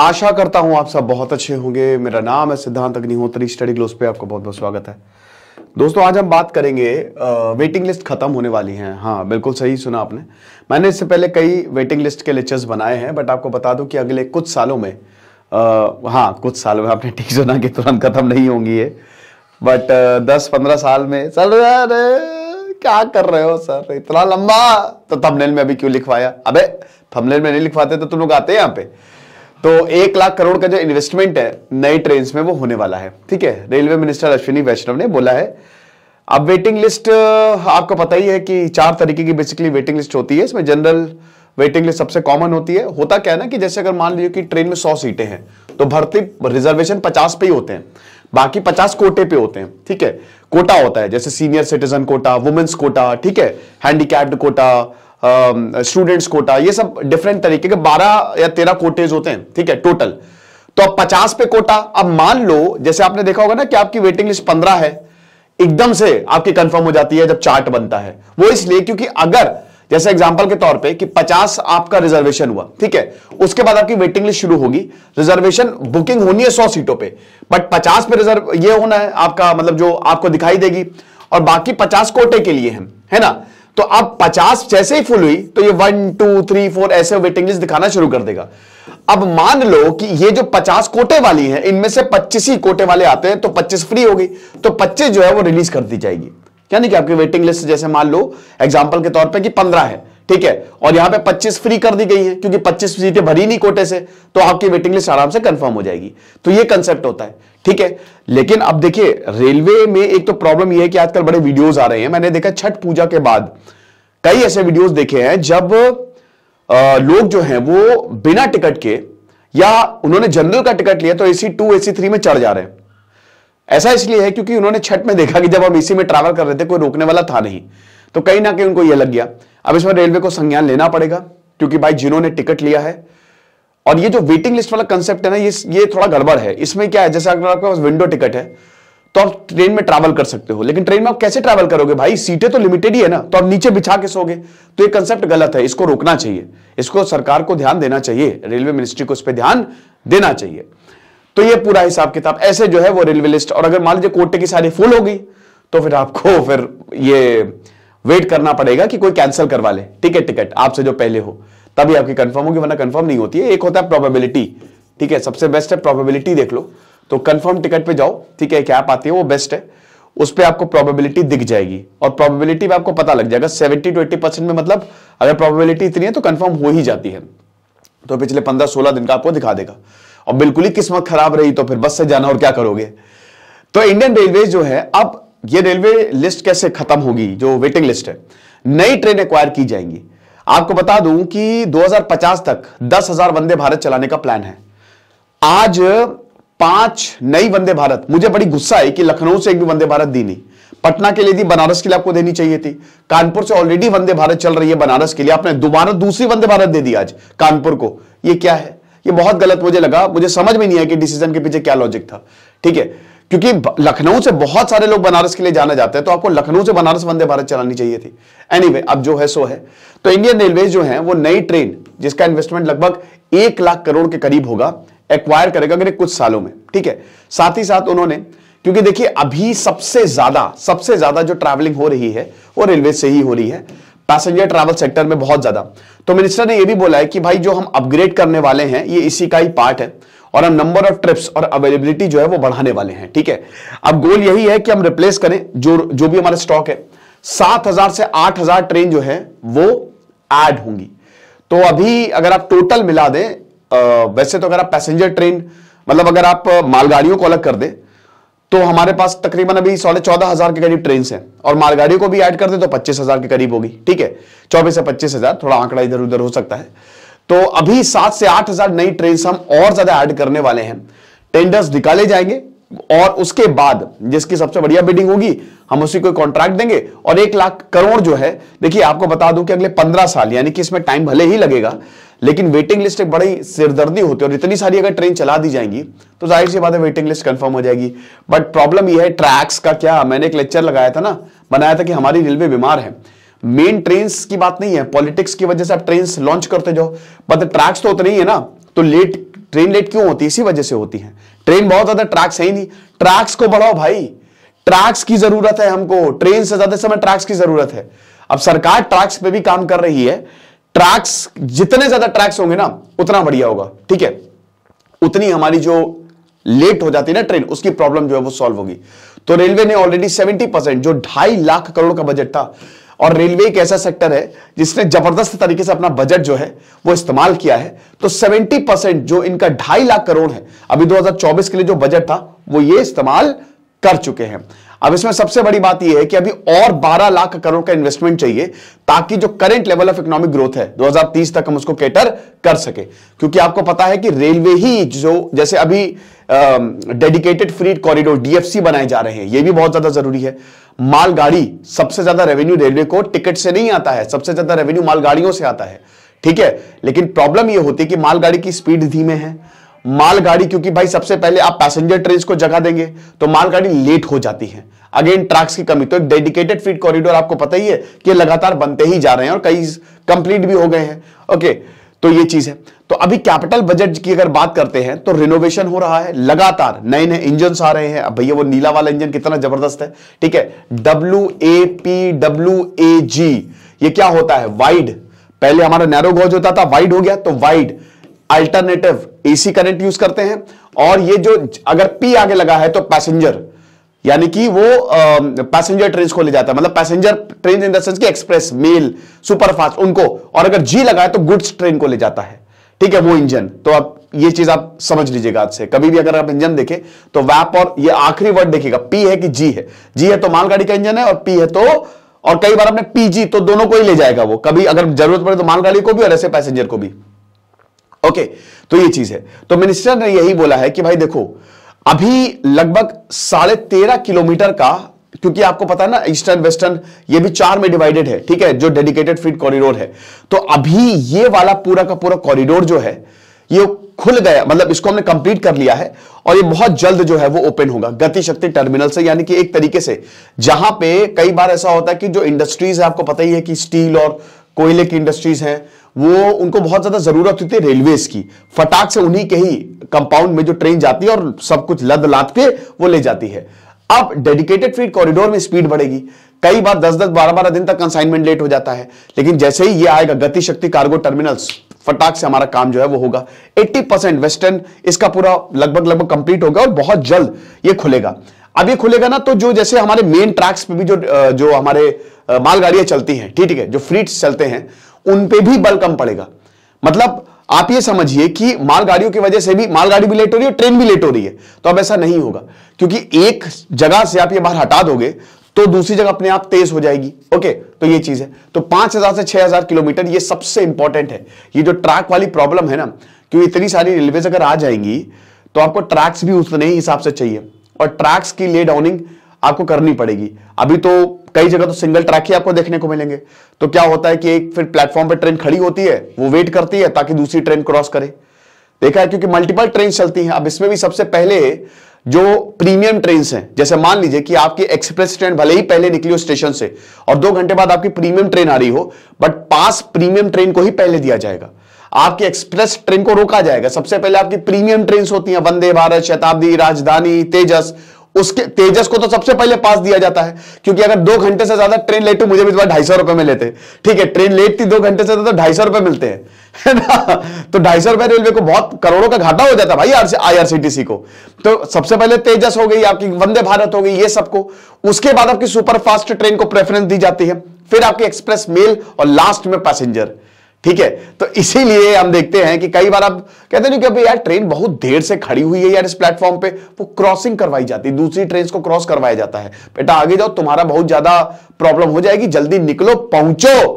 आशा करता हूं आप सब बहुत अच्छे होंगे मेरा नाम है सिद्धांत अग्निहोत्री स्टडी ग्लोस पे आपका बहुत बहुत स्वागत है दोस्तों आज हम बात करेंगे वेटिंग लिस्ट खत्म होने वाली है हाँ बिल्कुल सही सुना आपने मैंने इससे पहले कई वेटिंग लिस्ट के लेक्चर्स बनाए हैं बट आपको बता दूं कि अगले कुछ सालों में आ, हाँ कुछ सालों में आपने ठीक सुना कि तुरंत खत्म नहीं होंगी ये बट दस पंद्रह साल में सर क्या कर रहे हो सर इतना लंबा तो थंबनेल में अभी क्यों लिखवाया अबे थंबनेल में नहीं लिखवाते तो तुम लोग आते हैं यहाँ पे तो एक लाख करोड़ का जो इन्वेस्टमेंट है नई ट्रेन में वो होने वाला है ठीक है रेलवे मिनिस्टर अश्विनी वैष्णव ने बोला है अब वेटिंग लिस्ट आपको पता ही है कि चार तरीके की बेसिकली वेटिंग लिस्ट होती है इसमें जनरल वेटिंग लिस्ट सबसे कॉमन होती है होता क्या है ना कि जैसे अगर मान लीजिए कि ट्रेन में सौ सीटें हैं तो भर्ती रिजर्वेशन पचास पे ही होते हैं बाकी पचास कोटे पे होते हैं ठीक है कोटा होता है जैसे senior citizen quota women's quota ठीक है हैंडीकैप्ड कोटा स्टूडेंट्स कोटा ये सब डिफरेंट तरीके के बारह या तेरह कोटेज होते हैं ठीक है टोटल तो अब पचास पे कोटा अब मान लो जैसे आपने देखा होगा ना कि आपकी वेटिंग लिस्ट पंद्रह है एकदम से आपकी कंफर्म हो जाती है जब चार्ट बनता है वो इसलिए क्योंकि अगर जैसे एग्जांपल के तौर पे कि 50 आपका रिजर्वेशन हुआ ठीक है उसके बाद आपकी वेटिंग लिस्ट शुरू होगी रिजर्वेशन बुकिंग होनी है 100 सीटों पे बट 50 पे रिजर्व ये होना है आपका मतलब जो आपको दिखाई देगी और बाकी 50 कोटे के लिए है, है ना तो अब 50 जैसे ही फुल हुई तो ये वन टू थ्री फोर ऐसे वेटिंग लिस्ट दिखाना शुरू कर देगा अब मान लो कि ये जो 50 कोटे वाली है इनमें से 25 ही कोटे वाले आते हैं तो 25 फ्री हो गई तो 25 जो है वो रिलीज कर दी जाएगी यानी कि आपकी वेटिंग लिस्ट जैसे मान लो एग्जाम्पल के तौर पर कि है ठीक है और यहां पे 25 फ्री कर दी गई है क्योंकि 25 सीटें भरी नहीं कोटे से तो आपकी वेटिंग लिस्ट आराम से कंफर्म हो जाएगी तो ये कंसेप्ट होता है ठीक है लेकिन अब देखिए रेलवे में एक तो प्रॉब्लम यह है कि आजकल बड़े वीडियोस आ रहे हैं मैंने देखा छठ पूजा के बाद कई ऐसे वीडियोस देखे हैं जब आ, लोग जो हैं वो बिना टिकट के या उन्होंने जनरल का टिकट लिया तो एसी टू एसी थ्री में चढ़ जा रहे हैं ऐसा इसलिए है क्योंकि उन्होंने छठ में देखा कि जब हम एसी में ट्रैवल कर रहे थे कोई रोकने वाला था नहीं तो कहीं ना कहीं उनको यह लग गया अब इसमें रेलवे को संज्ञान लेना पड़ेगा क्योंकि भाई जिन्होंने टिकट लिया है और ये जो वेटिंग लिस्ट वाला कंसेप्ट है ना ये ये थोड़ा गड़बड़ है इसमें क्या है जैसे अगर आपके पास विंडो टिकट है तो आप ट्रेन में ट्रैवल कर सकते हो लेकिन ट्रेन में आप कैसे ट्रैवल करोगे भाई सीटें तो लिमिटेड ही है ना तो आप नीचे बिछा के सोगे तो ये कंसेप्ट गलत है इसको रोकना चाहिए इसको सरकार को ध्यान देना चाहिए रेलवे मिनिस्ट्री को इस पर ध्यान देना चाहिए तो ये पूरा हिसाब किताब ऐसे जो है वो रेलवे लिस्ट और अगर मान लीजिए कोटे की सारी फुल हो गई तो फिर आपको फिर ये वेट करना पड़ेगा कि कोई कैंसिल करवा ले टिकट टिकट आपसे जो पहले हो तभी आपकी कंफर्म होगी वरना कंफर्म नहीं होती है एक होता है प्रोबेबिलिटी ठीक है सबसे बेस्ट है प्रोबेबिलिटी देख लो तो कंफर्म टिकट पे जाओ ठीक है क्या आती है वो बेस्ट है उस पर आपको प्रोबेबिलिटी दिख जाएगी और प्रोबेबिलिटी में आपको पता लग जाएगा सेवेंटी ट्वेंटी परसेंट में मतलब अगर प्रोबेबिलिटी इतनी है तो कंफर्म हो ही जाती है तो पिछले पंद्रह सोलह दिन का आपको दिखा देगा और बिल्कुल ही किस्मत खराब रही तो फिर बस से जाना और क्या करोगे तो इंडियन रेलवे जो है अब ये रेलवे लिस्ट कैसे खत्म होगी जो वेटिंग लिस्ट है नई ट्रेन एक्वायर की जाएंगी आपको बता दूं कि 2050 तक 10,000 वंदे भारत चलाने का प्लान है आज पांच नई वंदे भारत मुझे बड़ी गुस्सा आई कि लखनऊ से एक भी वंदे भारत दी नहीं पटना के लिए दी बनारस के लिए आपको देनी चाहिए थी कानपुर से ऑलरेडी वंदे भारत चल रही है बनारस के लिए आपने दोबारा दूसरी वंदे भारत दे दी आज कानपुर को यह क्या है यह बहुत गलत मुझे लगा मुझे समझ में नहीं आया कि डिसीजन के पीछे क्या लॉजिक था ठीक है क्योंकि लखनऊ से बहुत सारे लोग बनारस के लिए जाना जाते हैं तो आपको लखनऊ से बनारस वंदे भारत चलानी चाहिए थी एनीवे anyway, अब जो है सो है तो इंडियन रेलवे जो है वो नई ट्रेन जिसका इन्वेस्टमेंट लगभग एक लाख करोड़ के करीब होगा एक्वायर करेगा अगले कुछ सालों में ठीक है साथ ही साथ उन्होंने क्योंकि देखिए अभी सबसे ज्यादा सबसे ज्यादा जो ट्रैवलिंग हो रही है वो रेलवे से ही हो रही है पैसेंजर ट्रैवल सेक्टर में बहुत ज्यादा तो मिनिस्टर ने यह भी बोला है कि भाई जो हम अपग्रेड करने वाले हैं ये इसी का ही पार्ट है और हम नंबर ऑफ ट्रिप्स और अवेलेबिलिटी जो है वो बढ़ाने वाले हैं ठीक है अब गोल यही है कि हम रिप्लेस करें जो जो भी हमारा स्टॉक है सात हजार से आठ हजार ट्रेन जो है वो एड होंगी तो अभी अगर आप टोटल मिला दें वैसे तो अगर आप पैसेंजर ट्रेन मतलब अगर आप मालगाड़ियों को अलग कर दें तो हमारे पास तकरीबन अभी साढ़े चौदह हजार के करीब ट्रेन हैं और मालगाड़ियों को भी ऐड कर दें तो पच्चीस हजार के करीब होगी ठीक है चौबीस से पच्चीस हजार थोड़ा आंकड़ा इधर उधर हो सकता है तो अभी सात से आठ हजार नई ट्रेन हम और ज्यादा ऐड करने वाले हैं टेंडर्स निकाले जाएंगे और उसके बाद जिसकी सबसे बढ़िया बिडिंग होगी हम उसी को कॉन्ट्रैक्ट देंगे और एक लाख करोड़ जो है देखिए आपको बता दूं कि अगले पंद्रह साल यानी कि इसमें टाइम भले ही लगेगा लेकिन वेटिंग लिस्ट एक बड़ी सिरदर्दी होती है और इतनी सारी अगर ट्रेन चला दी जाएंगी तो जाहिर सी बात है वेटिंग लिस्ट कंफर्म हो जाएगी बट प्रॉब्लम यह है ट्रैक्स का क्या मैंने एक लेक्चर लगाया था ना बनाया था कि हमारी रेलवे बीमार है मेन ट्रेन की बात नहीं है पॉलिटिक्स की वजह से आप ट्रेन लॉन्च करते जो बट ट्रैक्स तो उतने ही है ना तो लेट ट्रेन लेट क्यों होती है इसी वजह से होती है ट्रेन बहुत ज्यादा ट्रैक्स है ही नहीं ट्रैक्स को बढ़ाओ भाई ट्रैक्स की जरूरत है हमको ट्रेन से ज्यादा समय ट्रैक्स की जरूरत है अब सरकार ट्रैक्स पे भी काम कर रही है ट्रैक्स जितने ज्यादा ट्रैक्स होंगे ना उतना बढ़िया होगा ठीक है उतनी हमारी जो लेट हो जाती है ना ट्रेन उसकी प्रॉब्लम जो है वो सॉल्व होगी तो रेलवे ने ऑलरेडी सेवेंटी परसेंट जो ढाई लाख करोड़ का बजट था और रेलवे एक ऐसा सेक्टर है जिसने जबरदस्त तरीके से अपना बजट जो है वो इस्तेमाल किया है तो 70 परसेंट जो इनका ढाई लाख करोड़ है अभी 2024 के लिए जो बजट था वो ये इस्तेमाल कर चुके हैं अब इसमें सबसे बड़ी बात यह है कि अभी और 12 लाख करोड़ का इन्वेस्टमेंट चाहिए ताकि जो current level of economic growth है 2030 तक हम उसको कैटर कर सके क्योंकि आपको पता है कि रेलवे ही जो जैसे अभी डेडिकेटेड फ्री कॉरिडोर डीएफसी बनाए जा रहे हैं यह भी बहुत ज्यादा जरूरी है मालगाड़ी सबसे ज्यादा रेवेन्यू रेलवे को टिकट से नहीं आता है सबसे ज्यादा रेवेन्यू मालगाड़ियों से आता है ठीक है लेकिन प्रॉब्लम यह होती है कि मालगाड़ी की स्पीड धीमे है मालगाड़ी क्योंकि भाई सबसे पहले आप पैसेंजर ट्रेन को जगह देंगे तो मालगाड़ी लेट हो जाती है अगेन ट्रैक्स की कमी तो एक डेडिकेटेड फीड कॉरिडोर आपको पता ही है कि लगातार बनते ही जा रहे हैं और कई कंप्लीट भी हो गए हैं ओके तो ये चीज है तो अभी कैपिटल बजट की अगर बात करते हैं तो रिनोवेशन हो रहा है लगातार नए नए इंजन आ रहे हैं अब भैया वो नीला वाला इंजन कितना जबरदस्त है ठीक है W A P W A G ये क्या होता है वाइड पहले हमारा नैरो गोज होता था वाइड हो गया तो wide alternative AC current use करते हैं और ये जो अगर पी आगे लगा है तो पैसेंजर यानी कि वो पैसेंजर ट्रेन को ले जाता है मतलब पैसेंजर ट्रेन इन देंस की एक्सप्रेस मेल सुपरफास्ट उनको और अगर जी लगा है तो गुड्स ट्रेन को ले जाता है ठीक है वो इंजन तो आप ये चीज आप समझ लीजिएगा आज से कभी भी अगर आप इंजन देखें तो वैप और ये आखिरी वर्ड देखिएगा पी है कि जी है जी है तो मालगाड़ी का इंजन है और पी है तो और कई बार आपने पीजी तो दोनों को ही ले जाएगा वो कभी अगर जरूरत पड़े तो मालगाड़ी को भी और ऐसे पैसेंजर को भी ओके तो ये चीज है तो मिनिस्टर ने यही बोला है कि भाई देखो अभी लगभग साढ़े तेरह किलोमीटर का क्योंकि आपको पता है ना ईस्टर्न वेस्टर्न ये भी चार में डिवाइडेड है ठीक है जो डेडिकेटेड फ्रीड कॉरिडोर है तो अभी ये वाला पूरा का पूरा कॉरिडोर जो है ये खुल गया मतलब इसको हमने कंप्लीट कर लिया है और ये बहुत जल्द जो है वो ओपन होगा गति शक्ति टर्मिनल से यानी कि एक तरीके से जहां पे कई बार ऐसा होता है कि जो इंडस्ट्रीज है आपको पता ही है कि स्टील और कोयले की इंडस्ट्रीज हैं वो उनको बहुत ज्यादा जरूरत होती है रेलवे की फटाक से उन्हीं के ही कंपाउंड में जो ट्रेन जाती है और सब कुछ लद लाद के वो ले जाती है अब डेडिकेटेड फीड कॉरिडोर में स्पीड बढ़ेगी कई बार दस दस बारह बारह दिन तक कंसाइनमेंट लेट हो जाता है लेकिन जैसे ही ये आएगा गति शक्ति कार्गो टर्मिनल्स फटाक से हमारा काम जो है वो होगा 80 परसेंट वेस्टर्न इसका पूरा लगभग लगभग कंप्लीट होगा और बहुत जल्द ये खुलेगा अब ये खुलेगा ना तो जो जैसे हमारे मेन ट्रैक्स पे भी जो जो हमारे मालगाड़ियां चलती हैं ठीक है जो फ्लीट्स चलते हैं उन पे भी बल कम पड़ेगा मतलब आप ये समझिए कि मालगाड़ियों की वजह से भी मालगाड़ी भी लेट हो रही है ट्रेन भी लेट हो रही है तो अब ऐसा नहीं होगा क्योंकि एक जगह से आप ये बाहर हटा दोगे तो दूसरी जगह अपने आप तेज हो जाएगी ओके तो ये चीज है तो हजार से हजार किलोमीटर ये सबसे इंपॉर्टेंट है ये जो ट्रैक वाली प्रॉब्लम है ना क्योंकि इतनी सारी रेलवे अगर आ जाएंगी तो आपको ट्रैक्स भी उतने ही हिसाब से चाहिए और ट्रैक्स की ले डाउनिंग आपको करनी पड़ेगी अभी तो कई जगह तो सिंगल ट्रैक ही आपको देखने को मिलेंगे तो क्या होता है कि एक फिर प्लेटफॉर्म पर ट्रेन खड़ी होती है वो वेट करती है ताकि दूसरी ट्रेन क्रॉस करे देखा है क्योंकि मल्टीपल ट्रेन चलती हैं अब इसमें भी सबसे पहले जो प्रीमियम ट्रेन हैं जैसे मान लीजिए कि आपकी एक्सप्रेस ट्रेन भले ही पहले निकली हो स्टेशन से और दो घंटे बाद आपकी प्रीमियम ट्रेन आ रही हो बट पास प्रीमियम ट्रेन को ही पहले दिया जाएगा आपकी एक्सप्रेस ट्रेन को रोका जाएगा सबसे पहले आपकी प्रीमियम ट्रेन होती हैं वंदे भारत शताब्दी राजधानी तेजस उसके तेजस को तो सबसे पहले पास दिया जाता है क्योंकि अगर दो घंटे से ज्यादा ट्रेन लेट हुई मुझे भी ढाई सौ रुपए में लेते ठीक है ट्रेन लेट थी दो घंटे से ज्यादा तो ढाई सौ रुपए मिलते हैं ना तो ढाई सौ रुपए रेलवे को बहुत करोड़ों का घाटा हो जाता भाई आईआरसीटीसी को तो सबसे पहले तेजस हो गई आपकी वंदे भारत हो गई ये सबको उसके बाद आपकी सुपर फास्ट ट्रेन को प्रेफरेंस दी जाती है फिर आपकी एक्सप्रेस मेल और लास्ट में पैसेंजर ठीक है तो इसीलिए हम देखते हैं कि कई बार आप कहते हैं कि यार ट्रेन बहुत देर से खड़ी हुई है यार इस प्लेटफॉर्म पे वो क्रॉसिंग करवाई जाती है दूसरी ट्रेन को क्रॉस करवाया जाता है बेटा आगे जाओ तुम्हारा बहुत ज्यादा प्रॉब्लम हो जाएगी जल्दी निकलो पहुंचो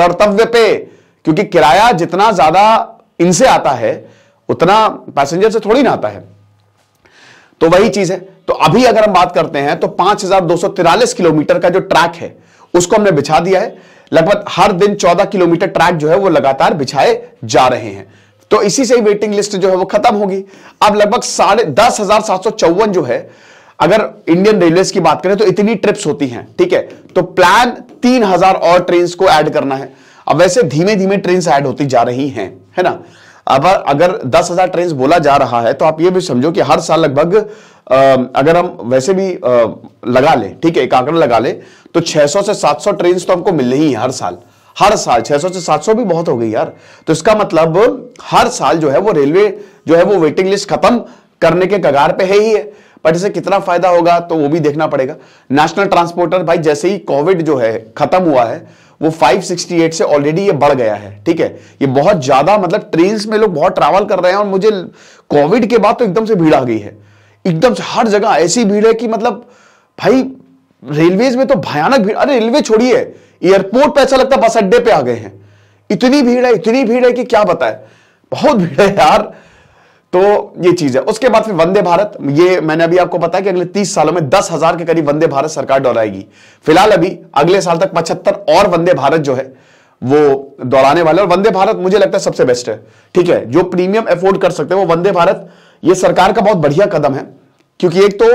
गर्तव्य पे क्योंकि किराया जितना ज्यादा इनसे आता है उतना पैसेंजर से थोड़ी ना आता है तो वही चीज है तो अभी अगर हम बात करते हैं तो पांच किलोमीटर का जो ट्रैक है उसको हमने बिछा दिया है लगभग हर दिन 14 किलोमीटर ट्रैक जो है वो लगातार बिछाए जा रहे हैं तो इसी से ही वेटिंग लिस्ट जो है वो खत्म होगी अब लगभग साढ़े दस हजार सात सौ चौवन जो है अगर इंडियन रेलवे की बात करें तो इतनी ट्रिप्स होती हैं ठीक है तो प्लान तीन हजार और ट्रेन को ऐड करना है अब वैसे धीमे धीमे ट्रेन ऐड होती जा रही हैं है ना अब अगर दस हजार ट्रेन बोला जा रहा है तो आप ये भी समझो कि हर साल लगभग अगर हम वैसे भी आ, लगा लें ठीक है एक आंकड़ा लगा लें तो 600 से 700 ट्रेन तो हमको मिल रही है हर साल हर साल 600 से 700 भी बहुत हो गई यार तो इसका मतलब हर साल जो है वो रेलवे जो है वो वेटिंग लिस्ट खत्म करने के कगार पे है ही है बट इसे कितना फायदा होगा तो वो भी देखना पड़ेगा नेशनल ट्रांसपोर्टर भाई जैसे ही कोविड जो है खत्म हुआ है वो 568 से ऑलरेडी ये बढ़ गया है ठीक है ये बहुत ज्यादा मतलब ट्रेन में लोग बहुत ट्रैवल कर रहे हैं और मुझे कोविड के बाद तो एकदम से भीड़ आ गई है एकदम से हर जगह ऐसी भीड़ है कि मतलब भाई रेलवेज में तो भयानक भीड़ अरे रेलवे छोड़िए एयरपोर्ट पे ऐसा लगता है बस अड्डे पे आ गए हैं इतनी भीड़ है इतनी भीड़ है कि क्या बताए बहुत भीड़ है यार तो ये चीज है उसके बाद फिर वंदे भारत ये मैंने अभी आपको बताया कि अगले तीस सालों में दस हजार के करीब वंदे भारत सरकार दौड़ाएगी फिलहाल अभी अगले साल तक पचहत्तर और वंदे भारत जो है वो दौड़ाने वाले और वंदे भारत मुझे लगता है सबसे बेस्ट है ठीक है जो प्रीमियम अफोर्ड कर सकते हैं वो वंदे भारत ये सरकार का बहुत बढ़िया कदम है क्योंकि एक तो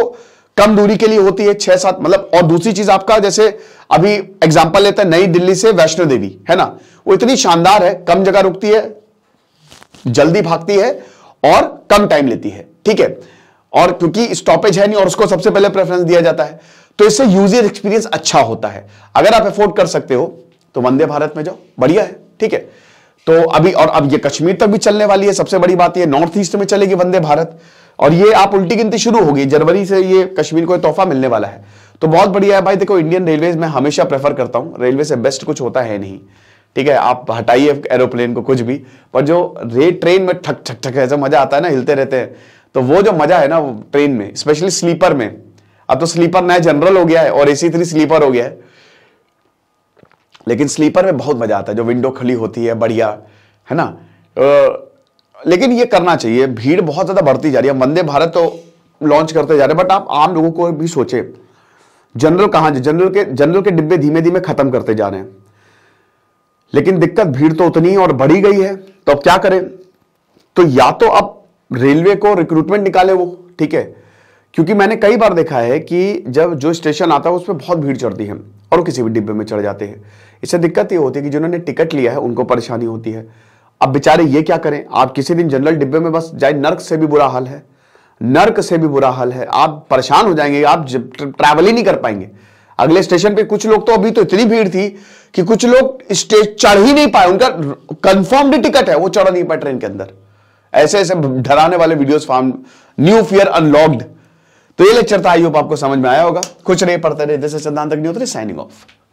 कम दूरी के लिए होती है छह सात मतलब और दूसरी चीज आपका जैसे अभी एग्जाम्पल लेते हैं नई दिल्ली से वैष्णो देवी है ना वो इतनी शानदार है कम जगह रुकती है जल्दी भागती है और कम टाइम लेती है ठीक है और क्योंकि स्टॉपेज है नहीं और उसको सबसे पहले प्रेफरेंस दिया जाता है तो इससे यूजर एक्सपीरियंस अच्छा होता है अगर आप अफोर्ड कर सकते हो तो वंदे भारत में जाओ बढ़िया है ठीक है तो अभी और अब ये कश्मीर तक भी चलने वाली है सबसे बड़ी बात ये नॉर्थ ईस्ट में चलेगी वंदे भारत और ये आप उल्टी गिनती शुरू होगी जनवरी से ये कश्मीर को तोहफा मिलने वाला है तो बहुत बढ़िया है भाई देखो इंडियन रेलवे मैं हमेशा प्रेफर करता हूं रेलवे से बेस्ट कुछ होता है नहीं ठीक है आप हटाइए एरोप्लेन को कुछ भी पर जो रे ट्रेन में ठक ठक ठक ऐसा मजा आता है ना हिलते रहते हैं तो वो जो मजा है ना वो ट्रेन में स्पेशली स्लीपर में अब तो स्लीपर नया जनरल हो गया है और एसी थ्री स्लीपर हो गया है लेकिन स्लीपर में बहुत मजा आता है जो विंडो खुली होती है बढ़िया है ना लेकिन ये करना चाहिए भीड़ बहुत ज्यादा बढ़ती जा रही है वंदे भारत तो लॉन्च करते जा रहे हैं बट आप आम लोगों को भी सोचे जनरल कहां जनरल के जनरल के डिब्बे धीमे धीमे खत्म करते जा रहे हैं लेकिन दिक्कत भीड़ तो उतनी और बढ़ी गई है तो अब क्या करें तो या तो अब रेलवे को रिक्रूटमेंट निकाले वो ठीक है क्योंकि मैंने कई बार देखा है कि जब जो स्टेशन आता है उस पर बहुत भीड़ चढ़ती है और किसी भी डिब्बे में चढ़ जाते हैं इससे दिक्कत ये होती है कि जिन्होंने टिकट लिया है उनको परेशानी होती है अब बेचारे ये क्या करें आप किसी दिन जनरल डिब्बे में बस जाए नर्क से भी बुरा हाल है नर्क से भी बुरा हाल है आप परेशान हो जाएंगे आप ट्रैवल ही नहीं कर पाएंगे अगले स्टेशन पे कुछ लोग तो अभी तो इतनी भीड़ थी कि कुछ लोग स्टेज चढ़ ही नहीं पाए उनका कंफर्म्ड टिकट है वो चढ़ नहीं पाए ट्रेन के अंदर ऐसे ऐसे डराने वाले videos from new fear unlocked तो ये लेक्चर था आई होप आपको समझ में आया होगा कुछ नहीं पढ़ते रहे जैसे सिद्धांत नहीं होते साइनिंग ऑफ